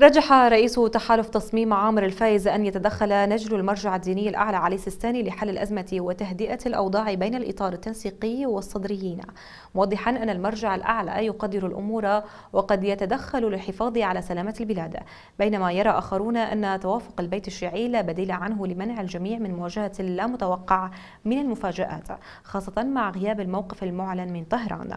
رجح رئيس تحالف تصميم عامر الفايز أن يتدخل نجل المرجع الديني الأعلى علي السيستاني لحل الأزمة وتهدئة الأوضاع بين الإطار التنسيقي والصدريين موضحا أن المرجع الأعلى يقدر الأمور وقد يتدخل للحفاظ على سلامة البلاد بينما يرى آخرون أن توافق البيت الشيعي لا بديل عنه لمنع الجميع من مواجهة اللامتوقع من المفاجآت خاصة مع غياب الموقف المعلن من طهران